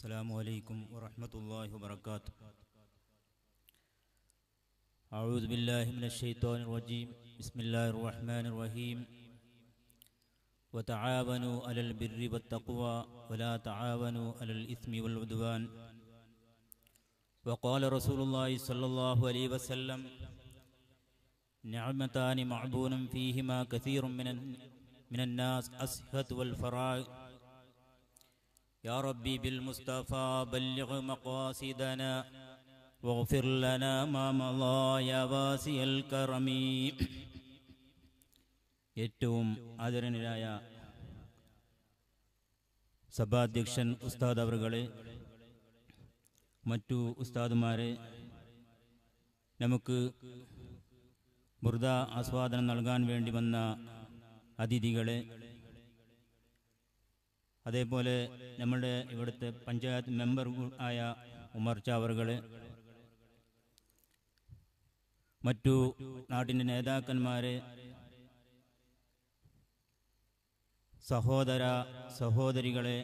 السلام عليكم ورحمة الله وبركاته أعوذ بالله من الشيطان الرجيم بسم الله الرحمن الرحيم وتعاونوا على البر والتقوى ولا تعاونوا على الإثم والعدوان وقال رسول الله صلى الله عليه وسلم نعمتان معبون فيهما كثير من من الناس الصحة والفرائض يا ربي بالمصطفى بلغ مقاصدنا واغفر لنا ما مضى يا واسع الكرم ഏറ്റവും ആദരണീയരായ സഭാധ്യക്ഷൻ ഉസ്താദ് അവറുകളെ മറ്റു ഉസ്താദുമാരെ നമുക്ക് മൃദ ആസ്വാദനം നൽകാൻ വേണ്ടി വന്ന അതിഥികളെ അതേപോലെ നമ്മുടെ ഇവിടുത്തെ പഞ്ചായത്ത് മെമ്പർ ആയ ഉമർ ചാവറുകൾ മറ്റു നാട്ടിൻ്റെ നേതാക്കന്മാരെ സഹോദര സഹോദരികളെ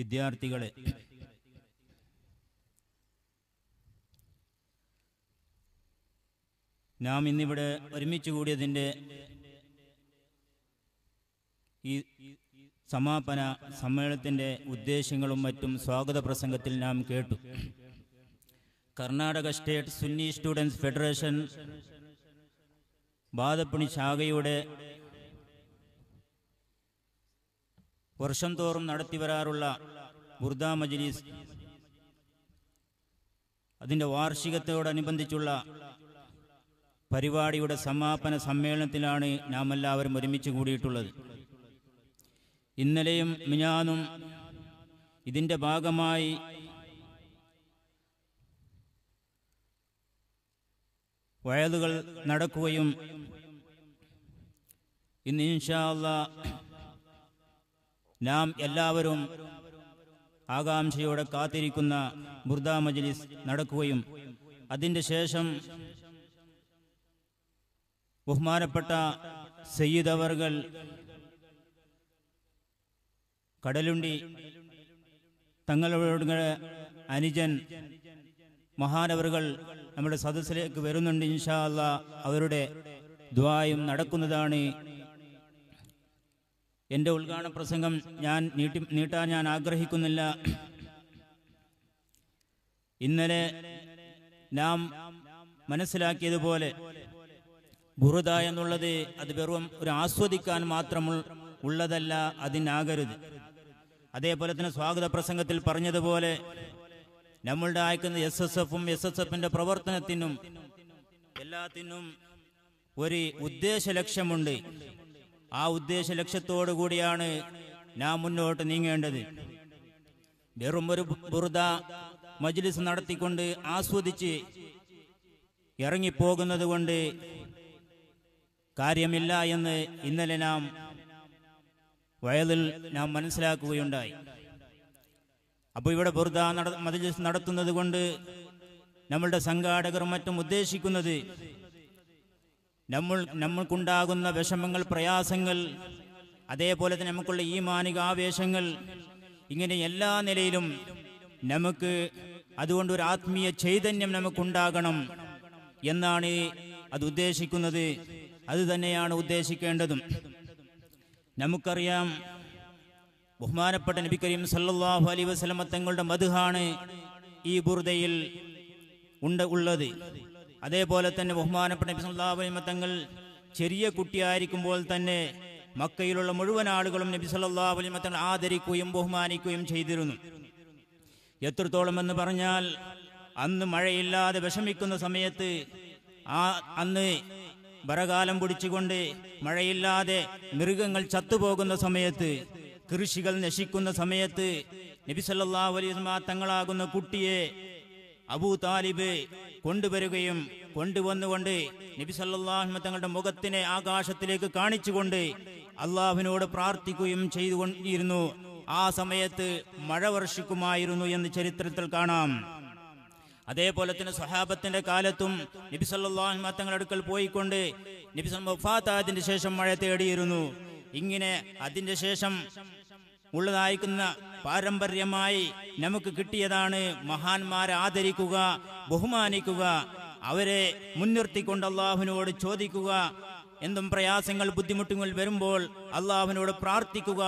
വിദ്യാർത്ഥികളെ നാം ഇന്നിവിടെ ഒരുമിച്ച് കൂടിയതിൻ്റെ ഈ സമാപന സമ്മേളനത്തിൻ്റെ ഉദ്ദേശങ്ങളും മറ്റും സ്വാഗത പ്രസംഗത്തിൽ നാം കേട്ടു Karnataka State Sunni Students Federation ബാധപ്പണി ശാഖയുടെ വർഷം തോറും നടത്തിവരാറുള്ള ബുർദ മജ്ലീസ് അതിൻ്റെ വാർഷികത്തോടനുബന്ധിച്ചുള്ള പരിപാടിയുടെ സമാപന സമ്മേളനത്തിലാണ് നാം എല്ലാവരും ഒരുമിച്ച് കൂടിയിട്ടുള്ളത് ഇന്നലെയും മിനാനും ഇതിൻ്റെ ഭാഗമായി വയലുകൾ നടക്കുകയും ഇന്ന് ഇൻഷാല്ല നാം എല്ലാവരും ആകാംക്ഷയോടെ കാത്തിരിക്കുന്ന ബുർദ മജ്ലിസ് നടക്കുകയും അതിൻ്റെ ശേഷം ബഹുമാനപ്പെട്ട സയ്യിദ് അവർകൾ കടലുണ്ടി തങ്ങളോട് അനുജൻ മഹാനവറുകൾ നമ്മുടെ സദസ്സിലേക്ക് വരുന്നുണ്ട് ഇൻഷാ അവരുടെ ദ്വായും നടക്കുന്നതാണ് എൻ്റെ ഉദ്ഘാടന പ്രസംഗം ഞാൻ നീട്ടി നീട്ടാൻ ഞാൻ ആഗ്രഹിക്കുന്നില്ല ഇന്നലെ നാം മനസ്സിലാക്കിയതുപോലെ ബുറുദ എന്നുള്ളത് അത് വെറും ഒരു ആസ്വദിക്കാൻ മാത്രം ഉള്ളതല്ല അതിനാകരുത് അതേപോലെ തന്നെ സ്വാഗത പ്രസംഗത്തിൽ പറഞ്ഞതുപോലെ നമ്മളുടെ അയക്കുന്ന എസ് എസ് എഫും എസ് എസ് എഫിന്റെ പ്രവർത്തനത്തിനും എല്ലാത്തിനും ഒരു ഉദ്ദേശ ലക്ഷ്യമുണ്ട് ആ ഉദ്ദേശ ലക്ഷ്യത്തോടു കൂടിയാണ് നാം മുന്നോട്ട് നീങ്ങേണ്ടത് വെറും ഒരു ബുറുദ മജ്ലിസ് നടത്തിക്കൊണ്ട് ആസ്വദിച്ച് ഇറങ്ങിപ്പോകുന്നത് കൊണ്ട് കാര്യമില്ല എന്ന് ഇന്നലെ നാം വയതിൽ നാം മനസ്സിലാക്കുകയുണ്ടായി അപ്പോൾ ഇവിടെ ബുർദ നട നടത്തുന്നത് കൊണ്ട് നമ്മളുടെ സംഘാടകർ മറ്റും ഉദ്ദേശിക്കുന്നത് നമ്മൾ നമ്മൾക്കുണ്ടാകുന്ന വിഷമങ്ങൾ പ്രയാസങ്ങൾ അതേപോലെ തന്നെ നമുക്കുള്ള ഈ മാനിക ആവേശങ്ങൾ ഇങ്ങനെ എല്ലാ നിലയിലും നമുക്ക് അതുകൊണ്ട് ഒരു ആത്മീയ ചൈതന്യം നമുക്കുണ്ടാകണം എന്നാണ് അത് ഉദ്ദേശിക്കുന്നത് അത് തന്നെയാണ് ഉദ്ദേശിക്കേണ്ടതും നമുക്കറിയാം ബഹുമാനപ്പെട്ട നബി കരീം സല്ലാഹു അലൈ വസ്ലമ തങ്ങളുടെ മധുഹാണ് ഈ ബുർദയിൽ ഉണ്ട് ഉള്ളത് അതേപോലെ തന്നെ ബഹുമാനപ്പെട്ട നബി സല്ലാഹു അലൈഹി തങ്ങൾ ചെറിയ കുട്ടിയായിരിക്കുമ്പോൾ തന്നെ മക്കയിലുള്ള മുഴുവൻ ആളുകളും നബി സല്ലാഹു അലൈഹി തങ്ങൾ ആദരിക്കുകയും ബഹുമാനിക്കുകയും ചെയ്തിരുന്നു എത്രത്തോളം എന്ന് പറഞ്ഞാൽ അന്ന് മഴയില്ലാതെ വിഷമിക്കുന്ന സമയത്ത് ആ അന്ന് വരകാലം പിടിച്ചുകൊണ്ട് മഴയില്ലാതെ മൃഗങ്ങൾ ചത്തുപോകുന്ന സമയത്ത് കൃഷികൾ നശിക്കുന്ന സമയത്ത് നബിസല്ലാ വലിയ തങ്ങളാകുന്ന കുട്ടിയെ അബൂ താലിബ് കൊണ്ടുവരികയും കൊണ്ടുവന്നുകൊണ്ട് നബി തങ്ങളുടെ മുഖത്തിനെ ആകാശത്തിലേക്ക് കാണിച്ചുകൊണ്ട് അള്ളാഹുവിനോട് പ്രാർത്ഥിക്കുകയും ചെയ്തുകൊണ്ടിരുന്നു ആ സമയത്ത് മഴ വർഷിക്കുമായിരുന്നു എന്ന് ചരിത്രത്തിൽ കാണാം അതേപോലെ തന്നെ സ്വഹാബത്തിന്റെ കാലത്തും നബി സല്ലാഹു തങ്ങളുടെ അടുക്കൽ പോയിക്കൊണ്ട് നബി മുഫാത്താദിന്റെ ശേഷം മഴ തേടിയിരുന്നു ഇങ്ങനെ അതിന്റെ ശേഷം ഉള്ളതായിരിക്കുന്ന പാരമ്പര്യമായി നമുക്ക് കിട്ടിയതാണ് മഹാന്മാരെ ആദരിക്കുക ബഹുമാനിക്കുക അവരെ മുൻനിർത്തിക്കൊണ്ട് അള്ളാഹുവിനോട് ചോദിക്കുക എന്തും പ്രയാസങ്ങൾ ബുദ്ധിമുട്ടുകൾ വരുമ്പോൾ അള്ളാഹുവിനോട് പ്രാർത്ഥിക്കുക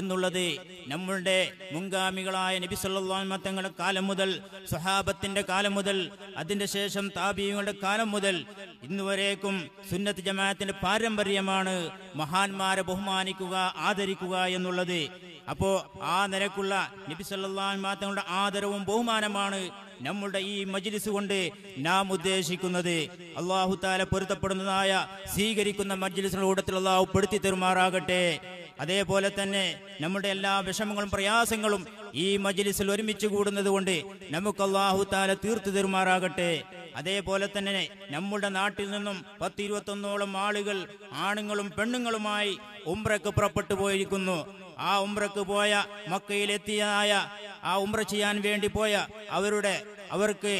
എന്നുള്ളത് നമ്മളുടെ മുൻഗാമികളായ നബി സല്ലാൻ തങ്ങളുടെ കാലം മുതൽ സുഹാബത്തിന്റെ കാലം മുതൽ അതിന്റെ ശേഷം താപീയങ്ങളുടെ കാലം മുതൽ ഇന്നുവരേക്കും സുന്നത്ത് ജമാഅത്തിന്റെ പാരമ്പര്യമാണ് മഹാന്മാരെ ബഹുമാനിക്കുക ആദരിക്കുക എന്നുള്ളത് അപ്പോ ആ നിരക്കുള്ള നബി തങ്ങളുടെ ആദരവും ബഹുമാനമാണ് നമ്മുടെ ഈ മജ്ലിസ് കൊണ്ട് നാം ഉദ്ദേശിക്കുന്നത് അള്ളാഹു താല പൊരുത്തപ്പെടുന്നതായ സ്വീകരിക്കുന്ന മജ്ലിസിന്റെ കൂട്ടത്തിൽ അള്ളാഹു പെടുത്തി തെരുമാറാകട്ടെ അതേപോലെ തന്നെ നമ്മുടെ എല്ലാ വിഷമങ്ങളും പ്രയാസങ്ങളും ഈ മജ്ലിസിൽ ഒരുമിച്ച് കൂടുന്നത് കൊണ്ട് നമുക്ക് അള്ളാഹു താല തീർത്തു തെരുമാറാകട്ടെ അതേപോലെ തന്നെ നമ്മുടെ നാട്ടിൽ നിന്നും പത്തിരുപത്തൊന്നോളം ആളുകൾ ആണുങ്ങളും പെണ്ണുങ്ങളുമായി ഉംറയ്ക്ക് പുറപ്പെട്ടു പോയിരിക്കുന്നു ആ ഉംറക്ക് പോയ മക്കയിലെത്തിയായ ആ ഉംറ ചെയ്യാൻ വേണ്ടി പോയ അവരുടെ അവർക്ക്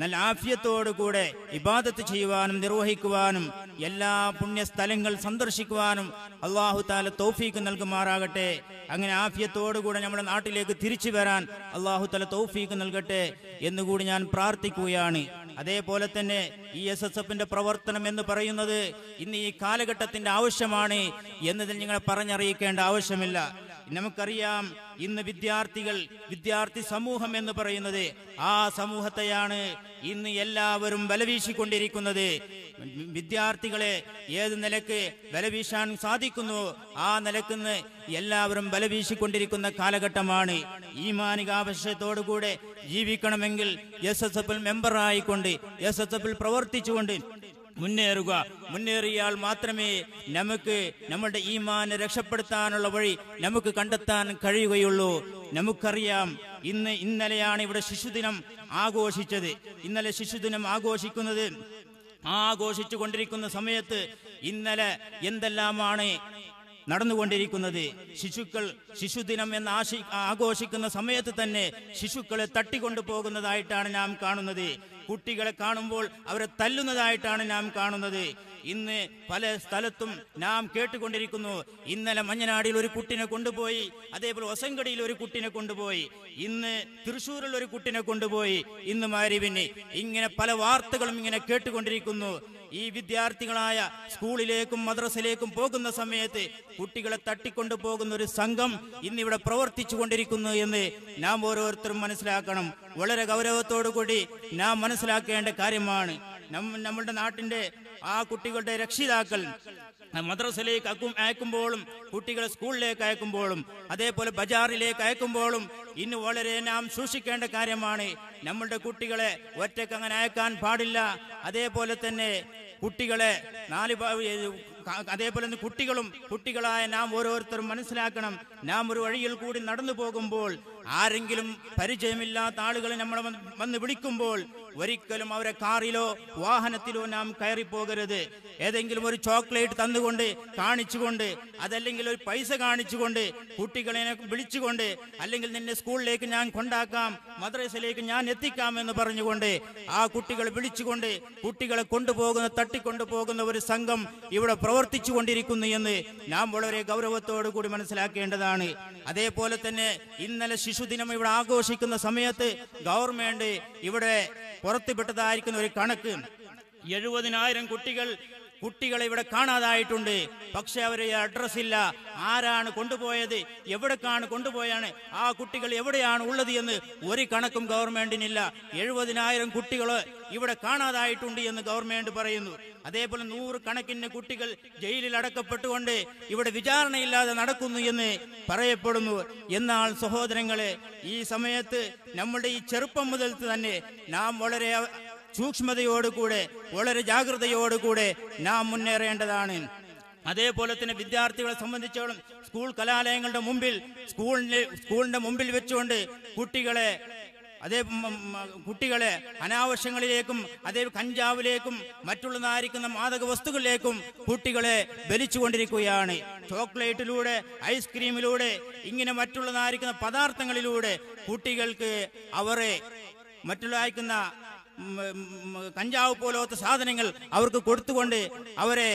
നല്ല ആഫ്യത്തോടുകൂടെ ഇബാദത്ത് ചെയ്യുവാനും നിർവഹിക്കുവാനും എല്ലാ പുണ്യസ്ഥലങ്ങൾ സന്ദർശിക്കുവാനും അള്ളാഹു താല തോഫീക്ക് നൽകുമാറാകട്ടെ അങ്ങനെ ആഫ്യത്തോടുകൂടെ നമ്മുടെ നാട്ടിലേക്ക് തിരിച്ചു വരാൻ അള്ളാഹു തല തോഫീക്ക് നൽകട്ടെ എന്നുകൂടി ഞാൻ പ്രാർത്ഥിക്കുകയാണ് അതേപോലെ തന്നെ ഈ എസ് എസ് എഫിന്റെ പ്രവർത്തനം എന്ന് പറയുന്നത് ഇന്ന് ഈ കാലഘട്ടത്തിന്റെ ആവശ്യമാണ് എന്നതിൽ നിങ്ങളെ പറഞ്ഞറിയിക്കേണ്ട ആവശ്യമില്ല നമുക്കറിയാം ഇന്ന് വിദ്യാർത്ഥികൾ വിദ്യാർത്ഥി സമൂഹം എന്ന് പറയുന്നത് ആ സമൂഹത്തെയാണ് ഇന്ന് എല്ലാവരും ബലവീശിക്കൊണ്ടിരിക്കുന്നത് വിദ്യാർത്ഥികളെ ഏത് നിലക്ക് ബലവീശാൻ സാധിക്കുന്നു ആ നിലക്കുന്ന് എല്ലാവരും ബലവീശിക്കൊണ്ടിരിക്കുന്ന കാലഘട്ടമാണ് ഈ മാനികാവശ്യത്തോടുകൂടെ ജീവിക്കണമെങ്കിൽ എസ് എസ് എഫിൽ മെമ്പറായിക്കൊണ്ട് എസ് എസ് എഫിൽ പ്രവർത്തിച്ചുകൊണ്ട് മുന്നേറുക മുന്നേറിയാൽ മാത്രമേ നമുക്ക് നമ്മുടെ ഈമാനെ രക്ഷപ്പെടുത്താനുള്ള വഴി നമുക്ക് കണ്ടെത്താൻ കഴിയുകയുള്ളൂ നമുക്കറിയാം ഇന്ന് ഇന്നലെയാണ് ഇവിടെ ശിശുദിനം ആഘോഷിച്ചത് ഇന്നലെ ശിശുദിനം ആഘോഷിക്കുന്നത് ആഘോഷിച്ചു കൊണ്ടിരിക്കുന്ന സമയത്ത് ഇന്നലെ എന്തെല്ലാമാണ് നടന്നുകൊണ്ടിരിക്കുന്നത് ശിശുക്കൾ ശിശുദിനം എന്ന് ആശി ആഘോഷിക്കുന്ന സമയത്ത് തന്നെ ശിശുക്കളെ തട്ടിക്കൊണ്ടു പോകുന്നതായിട്ടാണ് നാം കാണുന്നത് കുട്ടികളെ കാണുമ്പോൾ അവരെ തല്ലുന്നതായിട്ടാണ് നാം കാണുന്നത് ഇന്ന് പല സ്ഥലത്തും നാം കേട്ടുകൊണ്ടിരിക്കുന്നു ഇന്നലെ മഞ്ഞനാടിയിൽ ഒരു കുട്ടിനെ കൊണ്ടുപോയി അതേപോലെ ഒസങ്കടിയിൽ ഒരു കുട്ടിനെ കൊണ്ടുപോയി ഇന്ന് തൃശ്ശൂരിൽ ഒരു കുട്ടിനെ കൊണ്ടുപോയി ഇന്ന് പിന്നെ ഇങ്ങനെ പല വാർത്തകളും ഇങ്ങനെ കേട്ടുകൊണ്ടിരിക്കുന്നു ഈ വിദ്യാർത്ഥികളായ സ്കൂളിലേക്കും മദ്രസയിലേക്കും പോകുന്ന സമയത്ത് കുട്ടികളെ തട്ടിക്കൊണ്ടു പോകുന്ന ഒരു സംഘം ഇന്നിവിടെ പ്രവർത്തിച്ചു കൊണ്ടിരിക്കുന്നു എന്ന് നാം ഓരോരുത്തരും മനസ്സിലാക്കണം വളരെ ഗൗരവത്തോടു കൂടി നാം മനസ്സിലാക്കേണ്ട കാര്യമാണ് നമ്മുടെ നാട്ടിന്റെ ആ കുട്ടികളുടെ രക്ഷിതാക്കൾ മദ്രസയിലേക്ക് അക്കും അയക്കുമ്പോഴും കുട്ടികളെ സ്കൂളിലേക്ക് അയക്കുമ്പോഴും അതേപോലെ ബജാറിലേക്ക് അയക്കുമ്പോഴും ഇന്ന് വളരെ നാം സൂക്ഷിക്കേണ്ട കാര്യമാണ് നമ്മളുടെ കുട്ടികളെ ഒറ്റക്ക് അങ്ങനെ അയക്കാൻ പാടില്ല അതേപോലെ തന്നെ കുട്ടികളെ നാല് അതേപോലെ തന്നെ കുട്ടികളും കുട്ടികളായ നാം ഓരോരുത്തരും മനസ്സിലാക്കണം നാം ഒരു വഴിയിൽ കൂടി നടന്നു പോകുമ്പോൾ ആരെങ്കിലും പരിചയമില്ലാത്ത ആളുകൾ നമ്മളെ വന്ന് വിളിക്കുമ്പോൾ ഒരിക്കലും അവരെ കാറിലോ വാഹനത്തിലോ നാം കയറി പോകരുത് ഏതെങ്കിലും ഒരു ചോക്ലേറ്റ് തന്നുകൊണ്ട് കാണിച്ചുകൊണ്ട് അതല്ലെങ്കിൽ ഒരു പൈസ കാണിച്ചുകൊണ്ട് കുട്ടികളെ വിളിച്ചുകൊണ്ട് അല്ലെങ്കിൽ നിന്നെ സ്കൂളിലേക്ക് ഞാൻ കൊണ്ടാക്കാം മദ്രസയിലേക്ക് ഞാൻ എത്തിക്കാം എന്ന് പറഞ്ഞുകൊണ്ട് ആ കുട്ടികളെ വിളിച്ചുകൊണ്ട് കുട്ടികളെ കൊണ്ടുപോകുന്ന തട്ടിക്കൊണ്ടുപോകുന്ന ഒരു സംഘം ഇവിടെ പ്രവർത്തിച്ചു കൊണ്ടിരിക്കുന്നു എന്ന് നാം വളരെ ഗൗരവത്തോടു കൂടി മനസ്സിലാക്കേണ്ടതാണ് അതേപോലെ തന്നെ ഇന്നലെ ശിശു വിശുദ്ധിനം ഇവിടെ ആഘോഷിക്കുന്ന സമയത്ത് ഗവൺമെന്റ് ഇവിടെ പുറത്തുപെട്ടതായിരിക്കുന്ന ഒരു കണക്ക് എഴുപതിനായിരം കുട്ടികൾ കുട്ടികളെ ഇവിടെ കാണാതായിട്ടുണ്ട് പക്ഷെ അവരെ അഡ്രസ് ഇല്ല ആരാണ് കൊണ്ടുപോയത് എവിടേക്കാണ് കൊണ്ടുപോയാണ് ആ കുട്ടികൾ എവിടെയാണ് ഉള്ളത് എന്ന് ഒരു കണക്കും ഗവൺമെന്റിനില്ല എഴുപതിനായിരം കുട്ടികൾ ഇവിടെ കാണാതായിട്ടുണ്ട് എന്ന് ഗവൺമെന്റ് പറയുന്നു അതേപോലെ കണക്കിന് കുട്ടികൾ ജയിലിൽ അടക്കപ്പെട്ടുകൊണ്ട് ഇവിടെ വിചാരണയില്ലാതെ നടക്കുന്നു എന്ന് പറയപ്പെടുന്നു എന്നാൽ സഹോദരങ്ങളെ ഈ സമയത്ത് നമ്മുടെ ഈ ചെറുപ്പം മുതൽ തന്നെ നാം വളരെ സൂക്ഷ്മതയോടുകൂടെ വളരെ ജാഗ്രതയോടുകൂടെ നാം മുന്നേറേണ്ടതാണ് അതേപോലെ തന്നെ വിദ്യാർത്ഥികളെ സംബന്ധിച്ചോളം സ്കൂൾ കലാലയങ്ങളുടെ മുമ്പിൽ സ്കൂളിന്റെ സ്കൂളിന്റെ മുമ്പിൽ വെച്ചുകൊണ്ട് കുട്ടികളെ അതേ കുട്ടികളെ അനാവശ്യങ്ങളിലേക്കും അതേ കഞ്ചാവിലേക്കും നാരിക്കുന്ന മാതക വസ്തുക്കളിലേക്കും കുട്ടികളെ വലിച്ചുകൊണ്ടിരിക്കുകയാണ് ചോക്ലേറ്റിലൂടെ ഐസ്ക്രീമിലൂടെ ഇങ്ങനെ നാരിക്കുന്ന പദാർത്ഥങ്ങളിലൂടെ കുട്ടികൾക്ക് അവരെ അയക്കുന്ന കഞ്ചാവ് പോലത്തെ സാധനങ്ങൾ അവർക്ക് കൊടുത്തുകൊണ്ട് അവരെ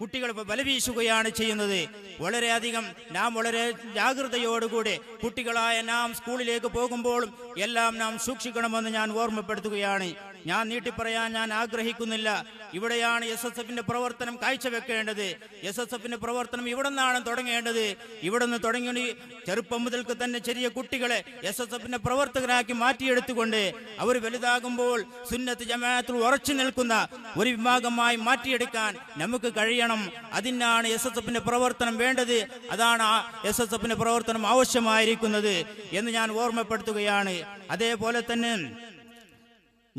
കുട്ടികൾ ബലവീശുകയാണ് ചെയ്യുന്നത് വളരെയധികം നാം വളരെ ജാഗ്രതയോടുകൂടി കുട്ടികളായ നാം സ്കൂളിലേക്ക് പോകുമ്പോഴും എല്ലാം നാം സൂക്ഷിക്കണമെന്ന് ഞാൻ ഓർമ്മപ്പെടുത്തുകയാണ് ഞാൻ നീട്ടിപ്പറയാൻ ഞാൻ ആഗ്രഹിക്കുന്നില്ല ഇവിടെയാണ് എസ് എസ് എഫിന്റെ പ്രവർത്തനം കാഴ്ചവെക്കേണ്ടത് എസ് എസ് എഫിന്റെ പ്രവർത്തനം ഇവിടെ നിന്നാണ് തുടങ്ങേണ്ടത് ഇവിടെ നിന്ന് തുടങ്ങി ചെറുപ്പം മുതൽക്ക് തന്നെ ചെറിയ കുട്ടികളെ എസ് എസ് എഫിന്റെ പ്രവർത്തകരാക്കി മാറ്റിയെടുത്തുകൊണ്ട് അവർ വലുതാകുമ്പോൾ സുന്നത്ത് ജമാത്തിൽ ഉറച്ചു നിൽക്കുന്ന ഒരു വിഭാഗമായി മാറ്റിയെടുക്കാൻ നമുക്ക് കഴിയണം അതിനാണ് എസ് എസ് എഫിന്റെ പ്രവർത്തനം വേണ്ടത് അതാണ് എസ് എസ് എഫിന്റെ പ്രവർത്തനം ആവശ്യമായിരിക്കുന്നത് എന്ന് ഞാൻ ഓർമ്മപ്പെടുത്തുകയാണ് അതേപോലെ തന്നെ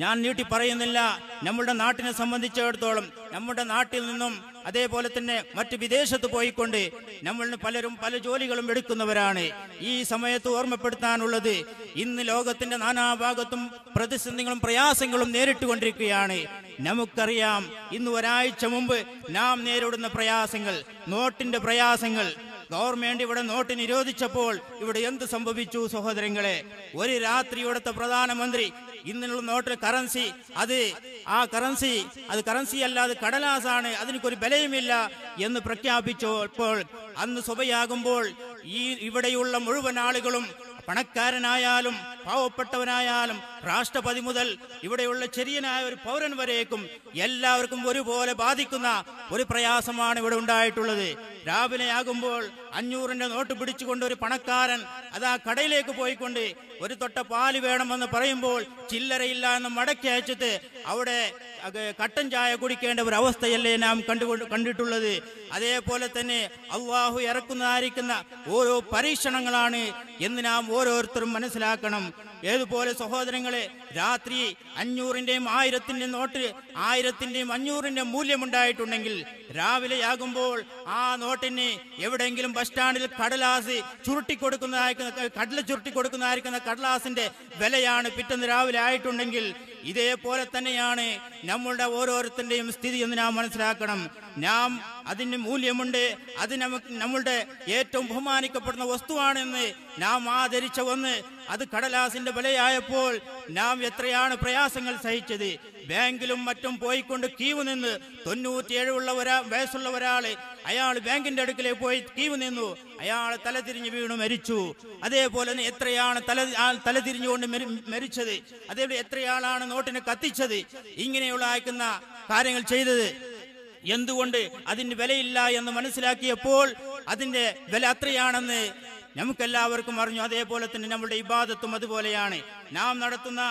ഞാൻ നീട്ടി പറയുന്നില്ല നമ്മുടെ നാട്ടിനെ സംബന്ധിച്ചിടത്തോളം നമ്മുടെ നാട്ടിൽ നിന്നും അതേപോലെ തന്നെ മറ്റ് വിദേശത്ത് പോയിക്കൊണ്ട് നമ്മൾ പലരും പല ജോലികളും എടുക്കുന്നവരാണ് ഈ സമയത്ത് ഓർമ്മപ്പെടുത്താനുള്ളത് ഇന്ന് ലോകത്തിന്റെ നാനാഭാഗത്തും പ്രതിസന്ധികളും പ്രയാസങ്ങളും നേരിട്ടുകൊണ്ടിരിക്കുകയാണ് നമുക്കറിയാം ഇന്ന് ഒരാഴ്ച മുമ്പ് നാം നേരിടുന്ന പ്രയാസങ്ങൾ നോട്ടിന്റെ പ്രയാസങ്ങൾ ഗവൺമെന്റ് ഇവിടെ നോട്ട് നിരോധിച്ചപ്പോൾ ഇവിടെ എന്ത് സംഭവിച്ചു സഹോദരങ്ങളെ ഒരു രാത്രി ഇവിടുത്തെ പ്രധാനമന്ത്രി ഇന്നുള്ള നോട്ട് കറൻസി അത് ആ കറൻസി അത് കറൻസി അല്ല കടലാസാണ് അതിനൊരു ബലയുമില്ല എന്ന് പ്രഖ്യാപിച്ചപ്പോൾ അന്ന് സുബയാകുമ്പോൾ ഈ ഇവിടെയുള്ള മുഴുവൻ ആളുകളും പണക്കാരനായാലും പാവപ്പെട്ടവനായാലും രാഷ്ട്രപതി മുതൽ ഇവിടെയുള്ള ചെറിയനായ ഒരു പൗരൻ വരേക്കും എല്ലാവർക്കും ഒരുപോലെ ബാധിക്കുന്ന ഒരു പ്രയാസമാണ് ഇവിടെ ഉണ്ടായിട്ടുള്ളത് രാവിലെ ആകുമ്പോൾ അഞ്ഞൂറിന്റെ നോട്ട് പിടിച്ചുകൊണ്ട് ഒരു പണക്കാരൻ അതാ കടയിലേക്ക് പോയിക്കൊണ്ട് ഒരു തൊട്ട പാല് വേണമെന്ന് പറയുമ്പോൾ ചില്ലറയില്ല എന്ന് മടക്കി അയച്ചിട്ട് അവിടെ കട്ടൻ ചായ കുടിക്കേണ്ട ഒരു അവസ്ഥയല്ലേ നാം കണ്ടു കണ്ടിട്ടുള്ളത് അതേപോലെ തന്നെ അള്ളാഹു ഇറക്കുന്നതായിരിക്കുന്ന ഓരോ പരീക്ഷണങ്ങളാണ് എന്ന് നാം ഓരോരുത്തരും മനസ്സിലാക്കണം ഏതുപോലെ സഹോദരങ്ങളെ രാത്രി അഞ്ഞൂറിന്റെയും ആയിരത്തിന്റെയും നോട്ട് ആയിരത്തിന്റെയും അഞ്ഞൂറിന്റെ മൂല്യമുണ്ടായിട്ടുണ്ടെങ്കിൽ രാവിലെയാകുമ്പോൾ ആ നോട്ടിന് എവിടെയെങ്കിലും ബസ് സ്റ്റാൻഡിൽ കടലാസ് ചുരുട്ടിക്കൊടുക്കുന്നതായിരിക്കുന്ന കടല ചുരുട്ടിക്കൊടുക്കുന്നതായിരിക്കുന്ന കടലാസിന്റെ വിലയാണ് പിറ്റന്ന് രാവിലെ ആയിട്ടുണ്ടെങ്കിൽ ഇതേപോലെ തന്നെയാണ് നമ്മളുടെ ഓരോരുത്തരുടെയും സ്ഥിതി എന്ന് നാം മനസ്സിലാക്കണം നാം അതിന് മൂല്യമുണ്ട് അത് നമുക്ക് നമ്മളുടെ ഏറ്റവും ബഹുമാനിക്കപ്പെടുന്ന വസ്തുവാണെന്ന് നാം ആദരിച്ച ഒന്ന് അത് കടലാസിന്റെ വിലയായപ്പോൾ നാം എത്രയാണ് പ്രയാസങ്ങൾ സഹിച്ചത് ബാങ്കിലും മറ്റും പോയിക്കൊണ്ട് കീവ് നിന്ന് തൊണ്ണൂറ്റിയേഴ് ഉള്ള ഒരാ വയസ്സുള്ള ഒരാള് അയാൾ ബാങ്കിന്റെ അടുക്കലേ പോയി കീവ് നിന്നു അയാൾ തലതിരിഞ്ഞ് വീണു മരിച്ചു അതേപോലെ തന്നെ എത്രയാണ് തല തലതിരിഞ്ഞുകൊണ്ട് മരിച്ചത് അതേപോലെ എത്രയാളാണ് നോട്ടിന് കത്തിച്ചത് ഇങ്ങനെയുള്ള അയക്കുന്ന കാര്യങ്ങൾ ചെയ്തത് എന്തുകൊണ്ട് അതിന് വിലയില്ല എന്ന് മനസ്സിലാക്കിയപ്പോൾ അതിന്റെ വില അത്രയാണെന്ന് നമുക്കെല്ലാവർക്കും അറിഞ്ഞു അതേപോലെ തന്നെ നമ്മുടെ ഇബാദത്തും അതുപോലെയാണ് നാം നടത്തുന്ന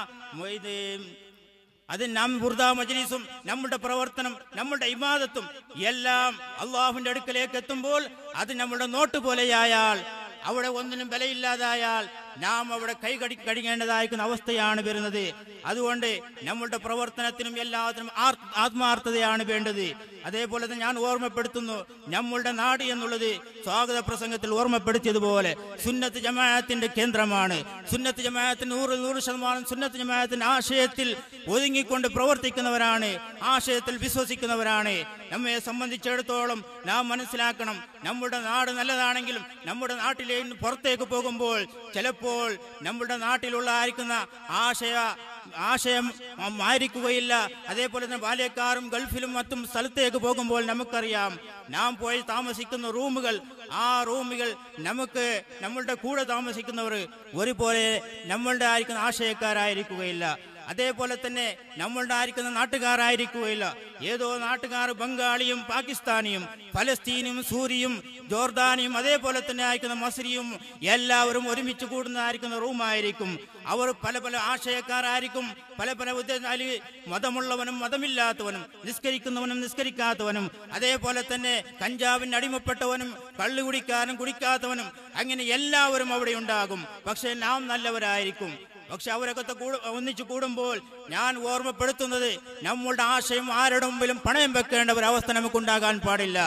അത് നാം ബുർദാ മജ്ലിസും നമ്മുടെ പ്രവർത്തനം നമ്മുടെ ഇമാദത്തും എല്ലാം അള്ളാഹുവിന്റെ അടുക്കലേക്ക് എത്തുമ്പോൾ അത് നമ്മുടെ നോട്ട് പോലെയായാൽ അവിടെ ഒന്നിനും വിലയില്ലാതായാൽ നാം അവിടെ കൈകടി കടിക്കേണ്ടതായിരിക്കുന്ന അവസ്ഥയാണ് വരുന്നത് അതുകൊണ്ട് നമ്മളുടെ പ്രവർത്തനത്തിനും എല്ലാത്തിനും ആത്മാർത്ഥതയാണ് വേണ്ടത് അതേപോലെ തന്നെ ഞാൻ ഓർമ്മപ്പെടുത്തുന്നു നമ്മളുടെ നാട് എന്നുള്ളത് സ്വാഗത പ്രസംഗത്തിൽ ഓർമ്മപ്പെടുത്തിയതുപോലെ സുന്നത്ത് ജമാഅത്തിന്റെ കേന്ദ്രമാണ് സുന്നത്ത് ജമാഅത്തിന് നൂറ് നൂറ് ശതമാനം സുന്നത്ത് ജമാഅത്തിന്റെ ആശയത്തിൽ ഒതുങ്ങിക്കൊണ്ട് പ്രവർത്തിക്കുന്നവരാണ് ആശയത്തിൽ വിശ്വസിക്കുന്നവരാണ് നമ്മെ സംബന്ധിച്ചിടത്തോളം നാം മനസ്സിലാക്കണം നമ്മുടെ നാട് നല്ലതാണെങ്കിലും നമ്മുടെ നാട്ടിലേക്ക് പുറത്തേക്ക് പോകുമ്പോൾ ചില ഇപ്പോൾ നമ്മുടെ ആയിരിക്കുന്ന ആശയ ആശയം മാരിക്കുകയില്ല അതേപോലെ തന്നെ ബാല്യക്കാരും ഗൾഫിലും മറ്റും സ്ഥലത്തേക്ക് പോകുമ്പോൾ നമുക്കറിയാം നാം പോയി താമസിക്കുന്ന റൂമുകൾ ആ റൂമുകൾ നമുക്ക് നമ്മളുടെ കൂടെ താമസിക്കുന്നവർ ഒരുപോലെ നമ്മളുടെ ആയിരിക്കുന്ന ആശയക്കാരായിരിക്കുകയില്ല അതേപോലെ തന്നെ ആയിരിക്കുന്ന നാട്ടുകാരായിരിക്കുകയില്ല ഏതോ നാട്ടുകാർ ബംഗാളിയും പാകിസ്ഥാനിയും ഫലസ്തീനും സൂരിയും ജോർദാനിയും അതേപോലെ തന്നെ ആയിരിക്കുന്ന മസ്രിയും എല്ലാവരും ഒരുമിച്ച് കൂടുന്നതായിരിക്കുന്ന റൂമായിരിക്കും അവർ പല പല ആശയക്കാരായിരിക്കും പല പല ഉദ്ദേശി മതമുള്ളവനും മതമില്ലാത്തവനും നിസ്കരിക്കുന്നവനും നിസ്കരിക്കാത്തവനും അതേപോലെ തന്നെ കഞ്ചാവിന് അടിമപ്പെട്ടവനും കുടിക്കാനും കുടിക്കാത്തവനും അങ്ങനെ എല്ലാവരും അവിടെ ഉണ്ടാകും പക്ഷേ നാം നല്ലവരായിരിക്കും പക്ഷെ അവരൊക്കെ ഒന്നിച്ചു കൂടുമ്പോൾ ഞാൻ ഓർമ്മപ്പെടുത്തുന്നത് നമ്മളുടെ ആശയം ആരുടെ മുമ്പിലും പണയം വെക്കേണ്ട ഒരു അവസ്ഥ നമുക്കുണ്ടാകാൻ പാടില്ല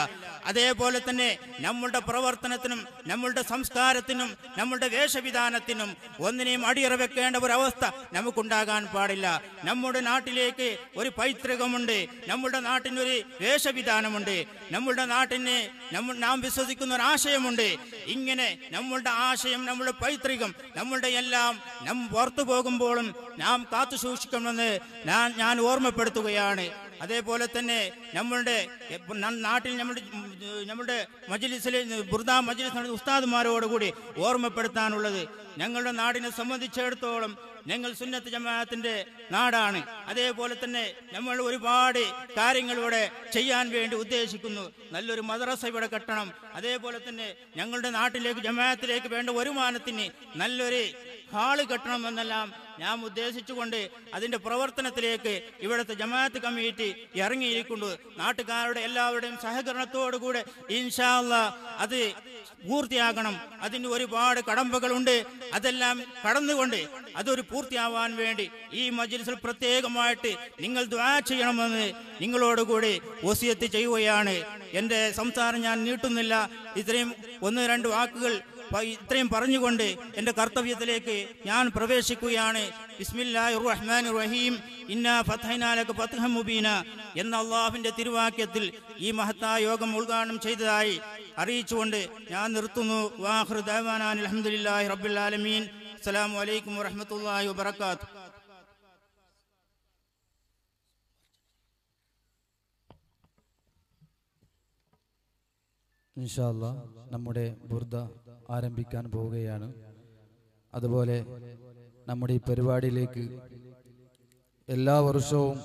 അതേപോലെ തന്നെ നമ്മളുടെ പ്രവർത്തനത്തിനും നമ്മളുടെ സംസ്കാരത്തിനും നമ്മളുടെ വേഷവിധാനത്തിനും ഒന്നിനെയും അടിയറ വെക്കേണ്ട അവസ്ഥ നമുക്കുണ്ടാകാൻ പാടില്ല നമ്മുടെ നാട്ടിലേക്ക് ഒരു പൈതൃകമുണ്ട് നമ്മുടെ നാട്ടിനൊരു വേഷവിധാനമുണ്ട് നമ്മുടെ നാട്ടിന് നമ്മൾ നാം വിശ്വസിക്കുന്ന ഒരു ആശയമുണ്ട് ഇങ്ങനെ നമ്മളുടെ ആശയം നമ്മുടെ പൈതൃകം നമ്മളുടെ എല്ലാം നാം പുറത്തു പോകുമ്പോഴും നാം കാത്തു സൂക്ഷിക്കണമെന്ന് ഞാൻ ഞാൻ ഓർമ്മപ്പെടുത്തുകയാണ് അതേപോലെ തന്നെ നമ്മളുടെ നാട്ടിൽ നമ്മുടെ നമ്മുടെ മജ്ലിസിലെ ബുർദാ മജ്ലിസ് നടന്ന ഉസ്താദുമാരോടുകൂടി ഓർമ്മപ്പെടുത്താനുള്ളത് ഞങ്ങളുടെ നാടിനെ സംബന്ധിച്ചിടത്തോളം ഞങ്ങൾ സുന്നത്ത് ജമാഅത്തിന്റെ നാടാണ് അതേപോലെ തന്നെ നമ്മൾ ഒരുപാട് കാര്യങ്ങൾ ഇവിടെ ചെയ്യാൻ വേണ്ടി ഉദ്ദേശിക്കുന്നു നല്ലൊരു മദ്രസ ഇവിടെ കെട്ടണം അതേപോലെ തന്നെ ഞങ്ങളുടെ നാട്ടിലേക്ക് ജമാഅത്തിലേക്ക് വേണ്ട വരുമാനത്തിന് നല്ലൊരു ഹാള് കെട്ടണമെന്നെല്ലാം ഞാൻ ഉദ്ദേശിച്ചുകൊണ്ട് അതിന്റെ പ്രവർത്തനത്തിലേക്ക് ഇവിടുത്തെ ജമാഅത്ത് കമ്മിറ്റി ഇറങ്ങിയിരിക്കുന്നു നാട്ടുകാരുടെ എല്ലാവരുടെയും സഹകരണത്തോടുകൂടെ ഇൻഷാല്ല അത് പൂർത്തിയാകണം അതിന് ഒരുപാട് കടമ്പകളുണ്ട് അതെല്ലാം കടന്നുകൊണ്ട് അതൊരു പൂർത്തിയാവാൻ വേണ്ടി ഈ മജ്ലിസിൽ പ്രത്യേകമായിട്ട് നിങ്ങൾ ദ്വാ ചെയ്യണമെന്ന് നിങ്ങളോടുകൂടി ഒസിയത്ത് ചെയ്യുകയാണ് എൻ്റെ സംസാരം ഞാൻ നീട്ടുന്നില്ല ഇത്രയും ഒന്ന് രണ്ട് വാക്കുകൾ ഇത്രയും പറഞ്ഞുകൊണ്ട് എൻ്റെ കർത്തവ്യത്തിലേക്ക് ഞാൻ പ്രവേശിക്കുകയാണ് ബിസ്മില്ലാഹി റഹീം മുബീന എന്ന അള്ളാഹുവിൻ്റെ തിരുവാക്യത്തിൽ ഈ മഹത്തായ യോഗം ഉദ്ഘാടനം ചെയ്തതായി അറിയിച്ചുകൊണ്ട് ഞാൻ നിർത്തുന്നു വാഹൃദാൻ അലഹമുല്ലാ റബുലാലമീൻ അസ്സാം വലൈക്കും വാഹമത്തല്ലാഹി വാത്തു ഇൻഷാല്ല നമ്മുടെ ബുർദ ആരംഭിക്കാൻ പോവുകയാണ് അതുപോലെ നമ്മുടെ ഈ പരിപാടിയിലേക്ക് എല്ലാ വർഷവും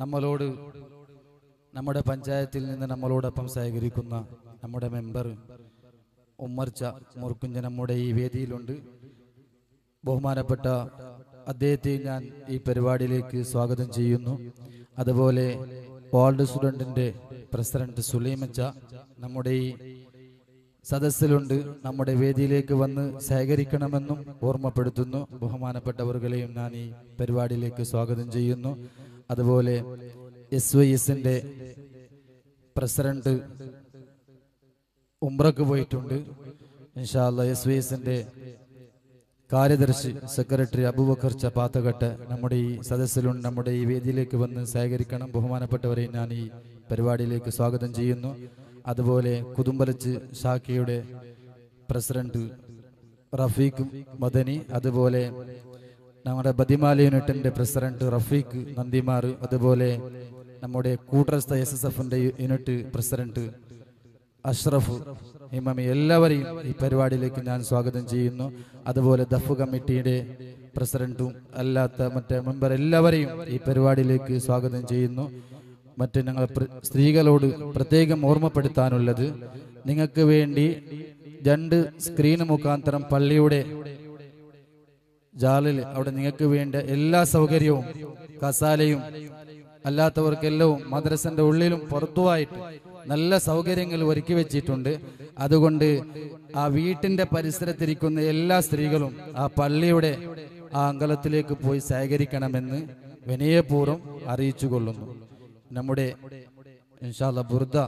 നമ്മളോട് നമ്മുടെ പഞ്ചായത്തിൽ നിന്ന് നമ്മളോടൊപ്പം സഹകരിക്കുന്ന നമ്മുടെ മെമ്പർ ഉമ്മർച്ച മുറുക്കുഞ്ഞ് നമ്മുടെ ഈ വേദിയിലുണ്ട് ബഹുമാനപ്പെട്ട അദ്ദേഹത്തെ ഞാൻ ഈ പരിപാടിയിലേക്ക് സ്വാഗതം ചെയ്യുന്നു അതുപോലെ വേൾഡ് സ്റ്റുഡൻറ്റിൻ്റെ പ്രസിഡന്റ് സുലൈമച്ച നമ്മുടെ ഈ സദസ്സിലുണ്ട് നമ്മുടെ വേദിയിലേക്ക് വന്ന് സഹകരിക്കണമെന്നും ഓർമ്മപ്പെടുത്തുന്നു ബഹുമാനപ്പെട്ടവരുകളെയും ഞാൻ ഈ പരിപാടിയിലേക്ക് സ്വാഗതം ചെയ്യുന്നു അതുപോലെ എസ് വൈ എസിൻ്റെ പ്രസിഡന്റ് ഉംറക്ക് പോയിട്ടുണ്ട് ഇൻഷാല്ല എസ് വൈ എസിൻ്റെ കാര്യദർശി സെക്രട്ടറി അബൂബക്കർ ചപ്പാത്തകട്ട് നമ്മുടെ ഈ സദസ്സിലും നമ്മുടെ ഈ വേദിയിലേക്ക് വന്ന് സഹകരിക്കണം ബഹുമാനപ്പെട്ടവരെ ഞാൻ ഈ പരിപാടിയിലേക്ക് സ്വാഗതം ചെയ്യുന്നു അതുപോലെ കുതുമ്പലച്ച് ശാഖയുടെ പ്രസിഡന്റ് റഫീഖ് മദനി അതുപോലെ നമ്മുടെ ബദിമാല യൂണിറ്റിന്റെ പ്രസിഡന്റ് റഫീഖ് നന്ദിമാർ അതുപോലെ നമ്മുടെ കൂട്ടസ്ഥ എസ് എസ് എഫിന്റെ യൂണിറ്റ് പ്രസിഡന്റ് അഷ്റഫ് ഇമാമി എല്ലാവരെയും ഈ പരിപാടിയിലേക്ക് ഞാൻ സ്വാഗതം ചെയ്യുന്നു അതുപോലെ ദഫ് കമ്മിറ്റിയുടെ പ്രസിഡന്റും അല്ലാത്ത മറ്റേ മെമ്പർ എല്ലാവരെയും ഈ പരിപാടിയിലേക്ക് സ്വാഗതം ചെയ്യുന്നു മറ്റ് ഞങ്ങൾ സ്ത്രീകളോട് പ്രത്യേകം ഓർമ്മപ്പെടുത്താനുള്ളത് നിങ്ങൾക്ക് വേണ്ടി രണ്ട് സ്ക്രീൻ മുഖാന്തരം പള്ളിയുടെ ജാലിൽ അവിടെ നിങ്ങൾക്ക് വേണ്ട എല്ലാ സൗകര്യവും കസാലയും അല്ലാത്തവർക്കെല്ലാം മദ്രസന്റെ ഉള്ളിലും പുറത്തുമായിട്ട് നല്ല സൗകര്യങ്ങൾ ഒരുക്കി വെച്ചിട്ടുണ്ട് അതുകൊണ്ട് ആ വീട്ടിന്റെ പരിസരത്തിരിക്കുന്ന എല്ലാ സ്ത്രീകളും ആ പള്ളിയുടെ ആ അങ്കലത്തിലേക്ക് പോയി സഹകരിക്കണമെന്ന് വിനയപൂർവ്വം അറിയിച്ചു കൊള്ളുന്നു നമ്മുടെ ഇൻഷാല്ല ബുർദ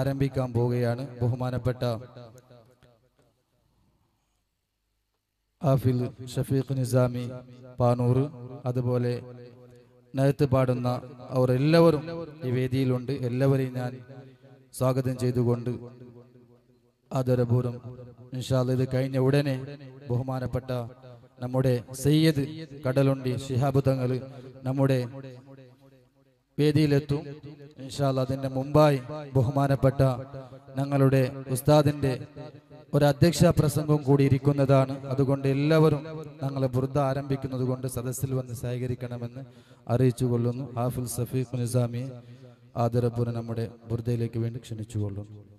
ആരംഭിക്കാൻ പോവുകയാണ് ബഹുമാനപ്പെട്ട ആഫിൽ ഷഫീഖ് നിസാമി പാനൂർ അതുപോലെ നയത്ത് പാടുന്ന അവർ എല്ലാവരും ഈ വേദിയിലുണ്ട് എല്ലാവരെയും ഞാൻ സ്വാഗതം ചെയ്തുകൊണ്ട് ആദരപൂർവ്വം ഇൻഷാല് ഇത് കഴിഞ്ഞ ഉടനെ ബഹുമാനപ്പെട്ട നമ്മുടെ സയ്യദ് കടലുണ്ടി ഷിഹാബ് തങ്ങൾ നമ്മുടെ വേദിയിലെത്തും ഇൻഷാല് അതിൻ്റെ മുമ്പായി ബഹുമാനപ്പെട്ട ഞങ്ങളുടെ ഉസ്താദിൻ്റെ ഒരു അധ്യക്ഷ പ്രസംഗം കൂടി ഇരിക്കുന്നതാണ് അതുകൊണ്ട് എല്ലാവരും ഞങ്ങളെ വൃദ്ധ ആരംഭിക്കുന്നത് കൊണ്ട് സദസ്സിൽ വന്ന് സഹകരിക്കണമെന്ന് അറിയിച്ചു കൊള്ളുന്നു ഹാഫുൽ സഫീഖ് നിസാമി ആദരപൂർവ്വം നമ്മുടെ ബുർദയിലേക്ക് വേണ്ടി ക്ഷണിച്ചുകൊള്ളുന്നു